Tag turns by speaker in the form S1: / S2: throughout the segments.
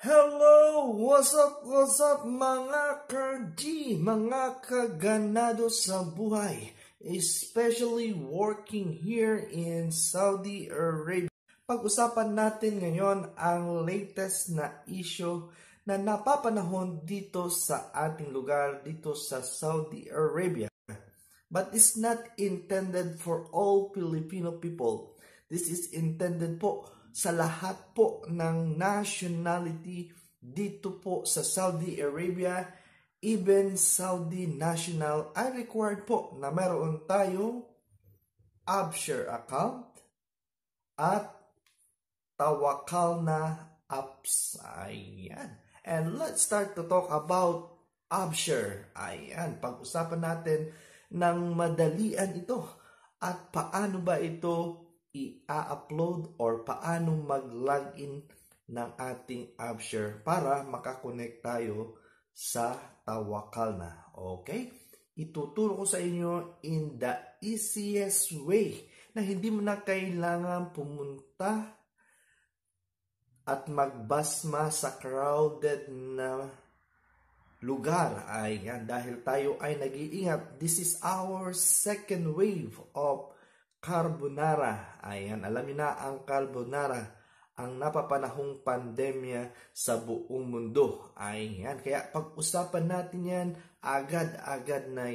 S1: Hello! What's up? What's up mga kardi? Mga kaganado sa buhay. Especially working here in Saudi Arabia. Pag-usapan natin ngayon ang latest na issue na napapanahon dito sa ating lugar, dito sa Saudi Arabia. But it's not intended for all Filipino people. This is intended po sa lahat po ng nationality dito po sa Saudi Arabia, even Saudi national ay required po na meron tayong Abshare account at Tawakal na apps. Ayan. And let's start to talk about Abshare. Ayan, pag-usapan natin ng madalian ito at paano ba ito i-upload or paano mag-login ng ating AppShare para makakonect tayo sa Tawakal na. Okay? Ituturo ko sa inyo in the easiest way na hindi mo na kailangan pumunta at magbasma sa crowded na lugar. Ayan, dahil tayo ay nag-iingat. This is our second wave of carbonara. Ayan, alamin na ang carbonara ang napapanahong pandemya sa buong mundo. Ayan, kaya pag-usapan natin yan agad-agad na.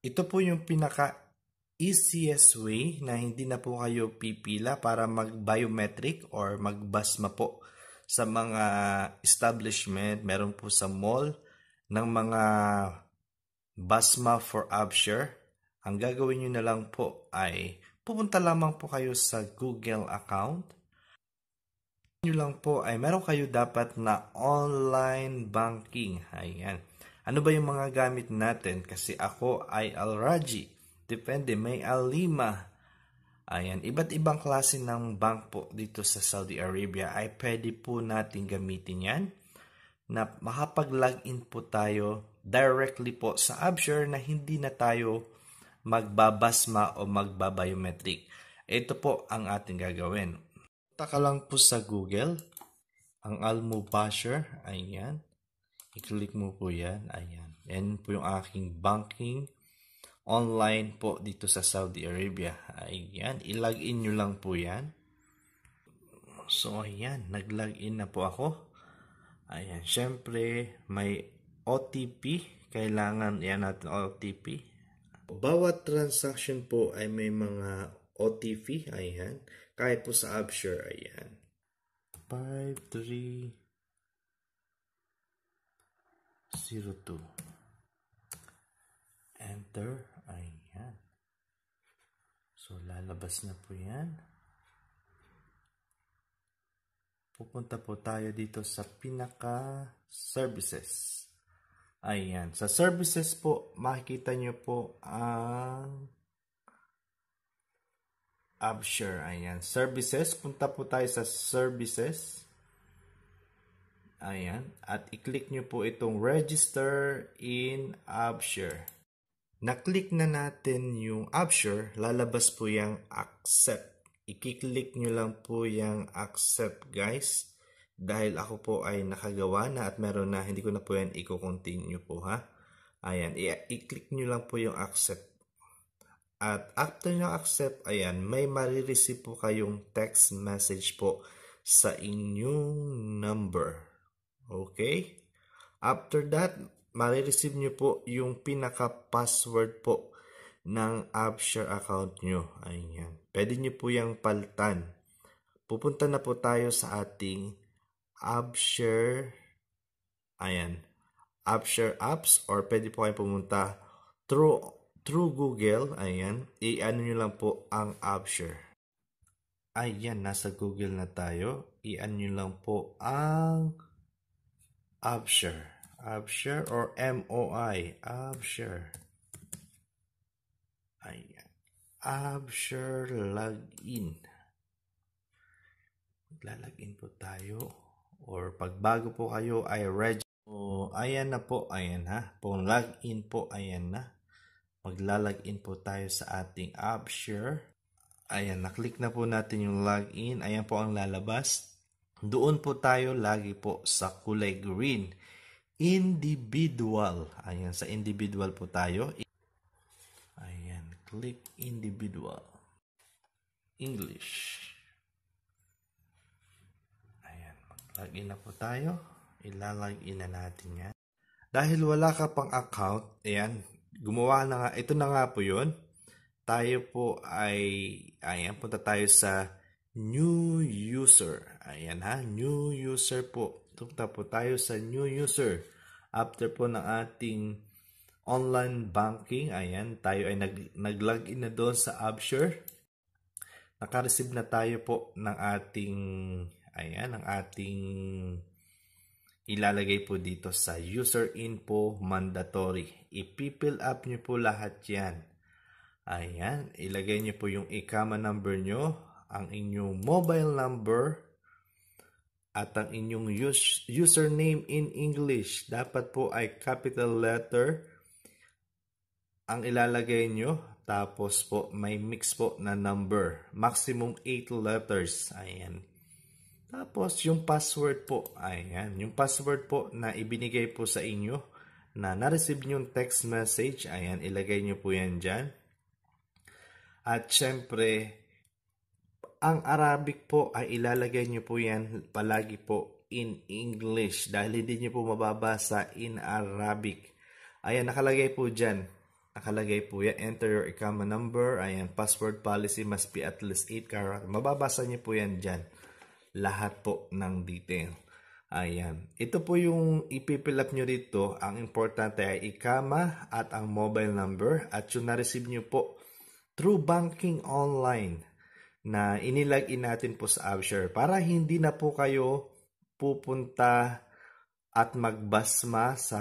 S1: Ito po yung pinaka easiest way na hindi na po kayo pipila para mag-biometric or magbasma po sa mga establishment. Meron po sa mall ng mga basma for upshare ang gagawin nyo na lang po ay pupunta lamang po kayo sa Google account. Nyo lang po ay meron kayo dapat na online banking. Ayan. Ano ba yung mga gamit natin? Kasi ako ay al Alraji. Depende, may Alima. Ayan, iba't ibang klase ng bank po dito sa Saudi Arabia ay pwede po natin gamitin yan na makapag-login po tayo directly po sa Absure na hindi na tayo magbabasma o magbabiometric. Ito po ang ating gagawin. Taka lang po sa Google, ang Almo Basher, ayan. I-click mo po yan, ayan. Yan po yung aking banking online po dito sa Saudi Arabia. Ayan, ilagin nyo lang po yan. So, ayan, nag-login na po ako. Ayan, syempre, may OTP. Kailangan, yan natin OTP. Bawat transaction po ay may mga OTP, ayan. Kahit po sa Upshare, ayan. 5, 02. Enter. Ayan. So, lalabas na po yan. Pupunta po tayo dito sa pinaka services. Ayan. Sa services po, makikita nyo po ang uh, Upshare. Ayan. Services. Punta po tayo sa services. Ayan. At i-click nyo po itong register in Upshare. Na-click na natin yung Upshare, lalabas po yung accept. I-click nyo lang po yung accept guys dahil ako po ay nakagawa na at meron na, hindi ko na po yan i-continue po ha. Ayan, i-click nyo lang po yung accept. At after nyo accept, ayan, may marireceive po kayong text message po sa inyong number. Okay? After that, marireceive nyo po yung pinaka-password po ng AppShare account nyo. Ayan. Pwede nyo po yung paltan. Pupunta na po tayo sa ating Upshare. ayan, Upshare apps or pwede po kayo pumunta through, through Google, ayan, i-ano nyo lang po ang Upshare. Ayan, nasa Google na tayo. I-ano nyo lang po ang Upshare. Upshare or MOI. Upshare. Ayan. Upshare login. Maglalagin po tayo or pagbago po kayo ay register. o ayan na po, ayan ha. Pong in po, ayan na. in po tayo sa ating app share. Ayan, naklik na po natin yung log in Ayan po ang lalabas. Doon po tayo lagi po sa kulay green. Individual. Ayan, sa individual po tayo. Ayan, click individual. English. Log in na po tayo. Ilalog in na natin yan. Dahil wala ka pang account, ayan, gumawa na nga, ito na nga po yun. Tayo po ay, ayan, punta tayo sa new user. Ayan ha, new user po. Punta po tayo sa new user. After po ng ating online banking, ayan, tayo ay nag, nag-login na doon sa Absure. Nakareceive na tayo po ng ating Ayan ang ating ilalagay po dito sa user info mandatory. I-fill up niyo po lahat yan. Ayan, ilagay niyo po yung ikama number niyo, ang inyong mobile number, at ang inyong us username in English. Dapat po ay capital letter ang ilalagay niyo Tapos po, may mix po na number. Maximum 8 letters. Ayan, tapos, yung password po, ayan, yung password po na ibinigay po sa inyo na na-receive yung text message, ayan, ilagay nyo po yan dyan. At syempre, ang Arabic po ay ilalagay nyo po yan palagi po in English dahil hindi nyo po mababasa in Arabic. Ayan, nakalagay po dyan. Nakalagay po yan. Enter your ICAMA number. Ayan, password policy must be at least 8 characters. Mababasa nyo po yan dyan lahat po ng detail. Ayan. Ito po yung ipipill up nyo dito. Ang importante ay ikama at ang mobile number at yung na-receive nyo po through banking online na inilag in natin po sa AppShare para hindi na po kayo pupunta at magbasma sa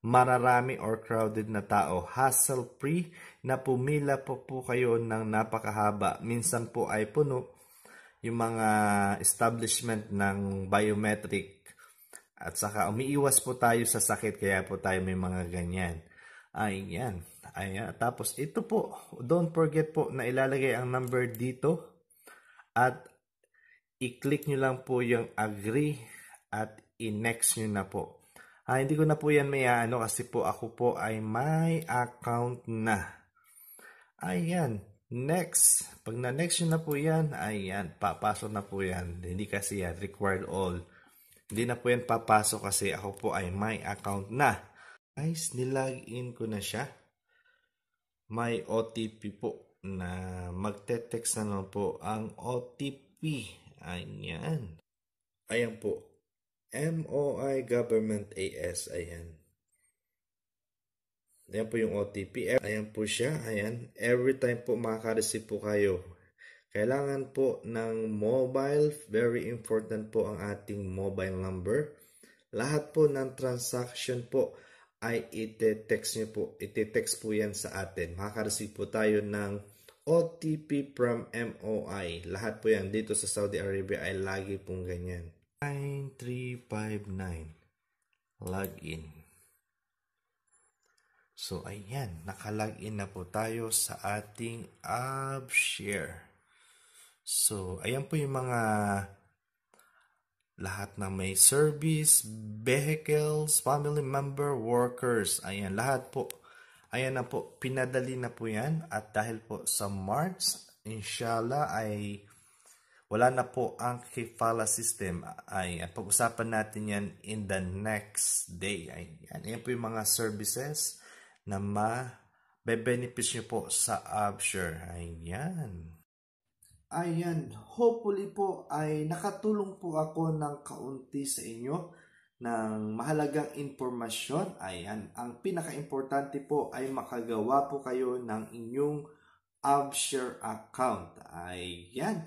S1: mararami or crowded na tao. Hassle-free na pumila po po kayo ng napakahaba. Minsan po ay puno yung mga establishment ng biometric at saka umiiwas po tayo sa sakit kaya po tayo may mga ganyan. Ay, Ayan. Ay, Tapos ito po, don't forget po na ilalagay ang number dito at i-click nyo lang po yung agree at i-next nyo na po. Ah, hindi ko na po yan may ano kasi po ako po ay may account na. Ayan. Next, pag na-next na po yan, ayan, papasok na po yan. Hindi kasi yan, required all. Hindi na po yan papasok kasi ako po ay my account na. Guys, nilag in ko na siya. My OTP po na magte-text na naman po ang OTP. Ayan. Ayan po. MOI Government AS. Ayan. Ayan po yung OTP. Ayan po siya. Ayan. Every time po makaka-receive po kayo. Kailangan po ng mobile. Very important po ang ating mobile number. Lahat po ng transaction po ay ite-text niyo po. Ite-text po yan sa atin. Makaka-receive po tayo ng OTP from MOI. Lahat po yan dito sa Saudi Arabia ay lagi pong ganyan. 9359 Login So, ayan, nakalagin na po tayo sa ating app share. So, ayan po yung mga lahat na may service, vehicles, family member, workers. Ayan, lahat po. Ayan na po, pinadali na po yan. At dahil po sa March, inshallah ay wala na po ang kifala system. Ayan, pag-usapan natin yan in the next day. Ayan, ayan po yung mga services na ma-benefit po sa Upshare. Ayan. Ayan, hopefully po ay nakatulong po ako ng kaunti sa inyo ng mahalagang impormasyon. Ayan, ang pinaka-importante po ay makagawa po kayo ng inyong Upshare account. Ayan.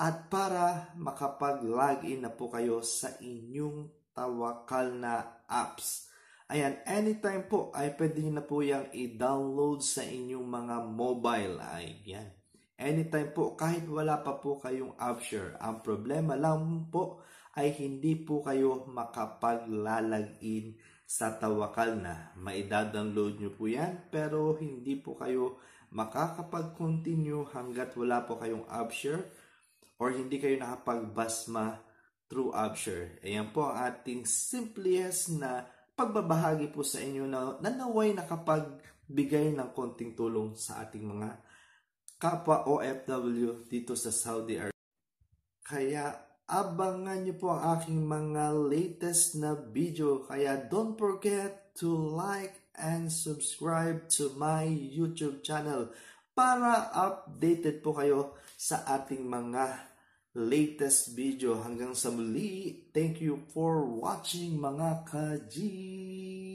S1: At para makapag-login na po kayo sa inyong tawakal na apps. Ayan, anytime po ay pwede nyo na po yung i-download sa inyong mga mobile. Ayan. Anytime po, kahit wala pa po kayong AppShare. Ang problema lang po ay hindi po kayo makapaglalagin sa tawakal na. Maidadownload nyo po yan pero hindi po kayo makakapag-continue hanggat wala po kayong AppShare or hindi kayo nakapagbasma through AppShare. Ayan po ang ating simplest na pagbabahagi po sa inyo na nanaway nakapagbigay ng konting tulong sa ating mga kapwa OFW dito sa Saudi Arabia. Kaya abangan nyo po ang aking mga latest na video. Kaya don't forget to like and subscribe to my YouTube channel para updated po kayo sa ating mga latest video. Hanggang sa muli, thank you for watching mga ka-G!